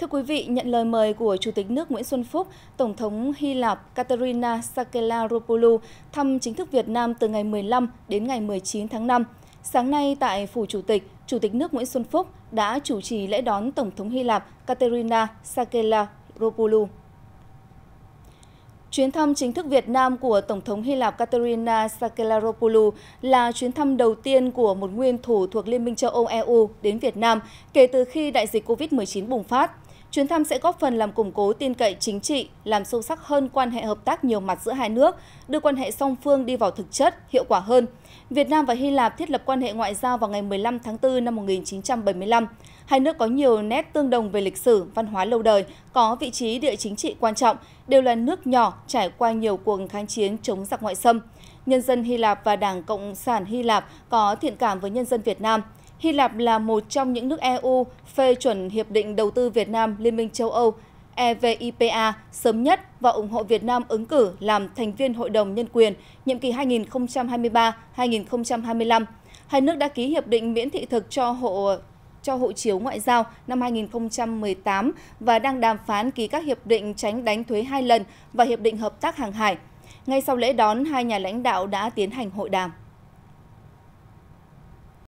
Thưa quý vị, nhận lời mời của Chủ tịch nước Nguyễn Xuân Phúc, Tổng thống Hy Lạp Katerina Sakelaropoulou thăm chính thức Việt Nam từ ngày 15 đến ngày 19 tháng 5. Sáng nay tại Phủ Chủ tịch, Chủ tịch nước Nguyễn Xuân Phúc đã chủ trì lễ đón Tổng thống Hy Lạp Katerina Sakelaropoulou. Chuyến thăm chính thức Việt Nam của Tổng thống Hy Lạp Katerina Sakelaropoulou là chuyến thăm đầu tiên của một nguyên thủ thuộc Liên minh châu Âu EU đến Việt Nam kể từ khi đại dịch COVID-19 bùng phát. Chuyến thăm sẽ góp phần làm củng cố tin cậy chính trị, làm sâu sắc hơn quan hệ hợp tác nhiều mặt giữa hai nước, đưa quan hệ song phương đi vào thực chất, hiệu quả hơn. Việt Nam và Hy Lạp thiết lập quan hệ ngoại giao vào ngày 15 tháng 4 năm 1975. Hai nước có nhiều nét tương đồng về lịch sử, văn hóa lâu đời, có vị trí địa chính trị quan trọng, đều là nước nhỏ trải qua nhiều cuộc kháng chiến chống giặc ngoại xâm. Nhân dân Hy Lạp và Đảng Cộng sản Hy Lạp có thiện cảm với nhân dân Việt Nam hy lạp là một trong những nước eu phê chuẩn hiệp định đầu tư việt nam liên minh châu âu evipa sớm nhất và ủng hộ việt nam ứng cử làm thành viên hội đồng nhân quyền nhiệm kỳ 2023-2025 hai nước đã ký hiệp định miễn thị thực cho hộ cho hộ chiếu ngoại giao năm 2018 và đang đàm phán ký các hiệp định tránh đánh thuế hai lần và hiệp định hợp tác hàng hải. Ngay sau lễ đón, hai nhà lãnh đạo đã tiến hành hội đàm.